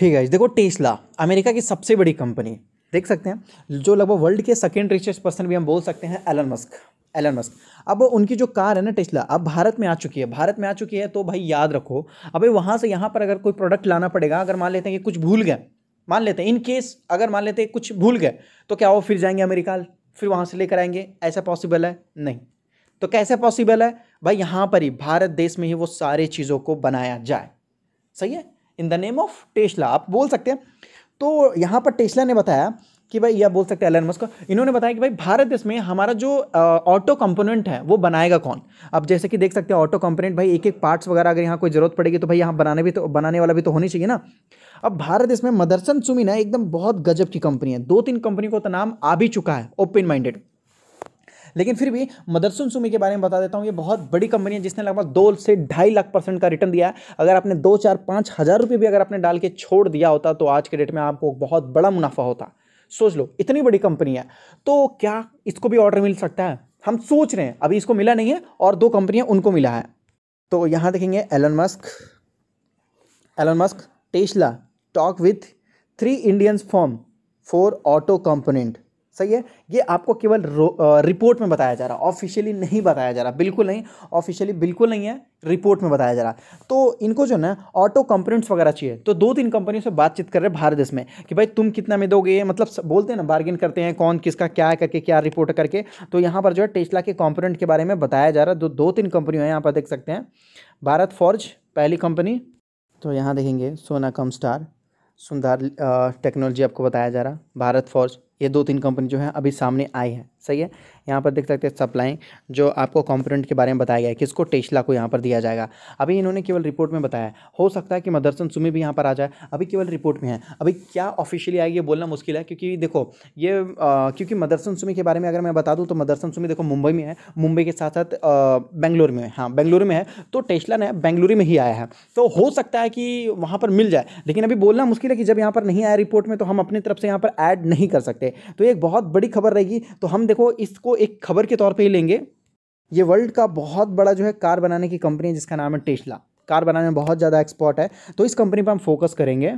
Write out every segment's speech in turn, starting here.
ही guys देखो Tesla America की सबसे बड़ी कंपनी देख सकते हैं जो लगभग वर्ल्ड के सेकेंड रिचेस्ट पर्सन भी हम बोल सकते हैं एलन मस्क एलन मस्क अब उनकी जो कार है ना टेस्ला अब भारत में आ चुकी है भारत में आ चुकी है तो भाई याद रखो अबे वहाँ से यहाँ पर अगर कोई प्रोडक्ट लाना पड़ेगा अगर मान लेते हैं कि कुछ भूल गए मान लेते हैं इन केस अगर मान लेते हैं कुछ भूल गए तो क्या वो फिर जाएंगे अमेरिका फिर वहाँ से लेकर आएंगे ऐसा पॉसिबल है नहीं तो कैसे पॉसिबल है भाई यहाँ पर ही भारत देश में ही वो सारी चीज़ों को बनाया जाए सही है in the name of Tesla आप बोल सकते हैं तो यहाँ पर टेस्ला ने बताया कि भाई यह बोल सकते हैं एलन मस्क इन्होंने बताया कि भाई भारत देश में हमारा जो ऑटो कंपोनेंट है वो बनाएगा कौन अब जैसे कि देख सकते हैं ऑटो कंपोनेंट भाई एक एक पार्ट्स वगैरह अगर यहाँ कोई ज़रूरत पड़ेगी तो भाई यहाँ बनाने भी तो बनाने वाला भी तो होनी चाहिए ना अब भारत देश में मदरसन सुमिना एकदम बहुत गजब की कंपनी है दो तीन कंपनी को तो नाम आ भी चुका है ओपन माइंडेड लेकिन फिर भी मदरसुन सुमी के बारे में बता देता हूँ ये बहुत बड़ी कंपनी है जिसने लगभग दो से ढाई लाख परसेंट का रिटर्न दिया है अगर आपने दो चार पाँच हज़ार रुपये भी अगर आपने डाल के छोड़ दिया होता तो आज के डेट में आपको बहुत बड़ा मुनाफा होता सोच लो इतनी बड़ी कंपनी है तो क्या इसको भी ऑर्डर मिल सकता है हम सोच रहे हैं अभी इसको मिला नहीं है और दो कंपनियां उनको मिला है तो यहाँ देखेंगे Elon Musk Elon Musk Tesla talk with three Indians from four auto component सही है ये आपको केवल रिपोर्ट में बताया जा रहा ऑफिशियली नहीं बताया जा रहा बिल्कुल नहीं ऑफिशियली बिल्कुल नहीं है रिपोर्ट में बताया जा रहा तो इनको जो ना ऑटो कंपोनेंट्स वगैरह चाहिए तो दो तीन कंपनियों से बातचीत कर रहे हैं भारत देश में कि भाई तुम कितना में दोगे मतलब बोलते हैं ना बार्गेन करते हैं कौन किसका क्या है करके क्या रिपोर्ट करके तो यहाँ पर जो है टेस्ला के कॉम्पोनेंट के बारे में बताया जा रहा है दो दो तीन कंपनियों हैं यहाँ पर देख सकते हैं भारत फॉर्ज पहली कंपनी तो यहाँ देखेंगे सोना कम स्टार सुंदर टेक्नोलॉजी आपको बताया जा रहा भारत फॉर्ज ये दो तीन कंपनी जो है अभी सामने आई है सही है यहाँ पर देख सकते हैं सप्लाई जो आपको कंपोनेंट के बारे में बताया गया है किसको टेस्ला को यहाँ पर दिया जाएगा अभी इन्होंने केवल रिपोर्ट में बताया हो सकता है कि मदरसन सुमी भी यहाँ पर आ जाए अभी केवल रिपोर्ट में है अभी क्या ऑफिशियली आएगी बोलना मुश्किल है क्योंकि देखो ये आ, क्योंकि मदरसन सुमी के बारे में अगर मैं बता दूँ तो मदरसन सुमी देखो मुंबई में है मुंबई के साथ साथ बेंगलुरु में हाँ बेंगलुरु में है तो टेस्ला ने बेंगलुरु में ही आया है तो हो सकता है कि वहाँ पर मिल जाए लेकिन अभी बोलना मुश्किल है कि जब यहाँ पर नहीं आया रिपोर्ट में तो हम अपनी तरफ से यहाँ पर ऐड नहीं कर सकते तो एक बहुत बड़ी खबर रहेगी तो हम देखो इसको एक खबर के तौर पर ही लेंगे ये वर्ल्ड का बहुत बड़ा जो है कार बनाने की कंपनी है जिसका नाम है टेस्ला कार बनाने में बहुत ज़्यादा एक्सपर्ट है तो इस कंपनी पर हम फोकस करेंगे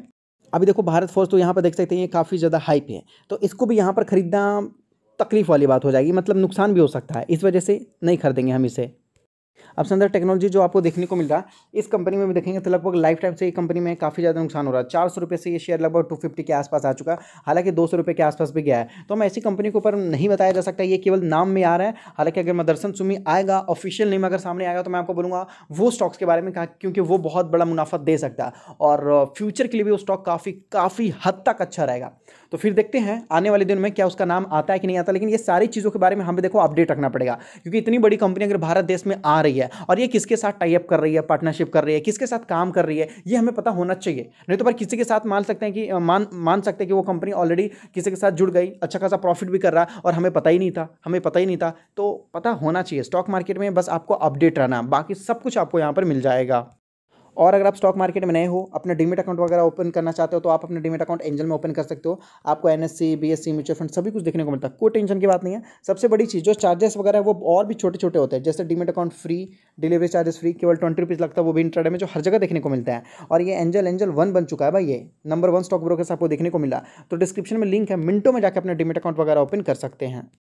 अभी देखो भारत फोर्स तो यहाँ पर देख सकते हैं ये काफ़ी ज़्यादा हाइप है तो इसको भी यहाँ पर ख़रीदना तकलीफ़ वाली बात हो जाएगी मतलब नुकसान भी हो सकता है इस वजह से नहीं खरीदेंगे हम इसे अब अंदर टेक्नोलॉजी जो आपको देखने को मिल रहा है इस कंपनी में भी देखेंगे तो लगभग लाइफ टाइम से ये कंपनी में काफ़ी ज़्यादा नुकसान हो रहा है चार सौ रुपये से ये शेयर लगभग टू फिफ्टी के आसपास आ चुका है हालांकि दो सौ रुपये के आसपास भी गया है तो हम ऐसी कंपनी के ऊपर नहीं बताया जा सकता ये केवल नाम में आ रहा है हालांकि अगर मदरसन सुमी आएगा ऑफिशियल नेम अगर सामने आएगा तो मैं आपको बोलूँगा वो स्टॉक्स के बारे में कहा क्योंकि वो बहुत बड़ा मुनाफा दे सकता है और फ्यूचर के लिए भी वो स्टॉक काफ़ी काफ़ी हद तक अच्छा रहेगा तो फिर देखते हैं आने वाले दिन में क्या उसका नाम आता है कि नहीं आता लेकिन ये सारी चीज़ों के बारे में हमें देखो अपडेट रखना पड़ेगा क्योंकि इतनी बड़ी कंपनी अगर भारत देश में आ रही है और ये किसके साथ टाइप कर रही है पार्टनरशिप कर रही है किसके साथ काम कर रही है ये हमें पता होना चाहिए नहीं तो पर किसी के साथ मान सकते हैं कि मान मान सकते हैं कि वो कंपनी ऑलरेडी किसी के साथ जुड़ गई अच्छा खासा प्रॉफिट भी कर रहा और हमें पता ही नहीं था हमें पता ही नहीं था तो पता होना चाहिए स्टॉक मार्केट में बस आपको अपडेट रहना बाकी सब कुछ आपको यहाँ पर मिल जाएगा और अगर आप स्टॉक मार्केट में नए हो अपना डीमेट अकाउंट वगैरह ओपन करना चाहते हो तो आप अपना डीमेट अकाउंट एंजल में ओपन कर सकते हो आपको एन एस म्यूचुअल फंड सभी कुछ देखने को मिलता है कोई टेंशन की बात नहीं है सबसे बड़ी चीज़ जो चार्जेस वगैरह वो और भी छोटे छोटे होते हैं जैसे demat account free delivery charges free केवल ट्वेंटी रुपीज़ लगता है वो भी इंटरडे में जो हर जगह देखने को मिलता है और ये एंजल एंजल वन बन चुका है भाई ये नंबर वन स्टॉक से आपको देखने को मिला तो डिस्क्रिप्शन में लिंक है मिनटों में जाकर अपना डीमेट अकाउंट वगैरह ओपन कर सकते हैं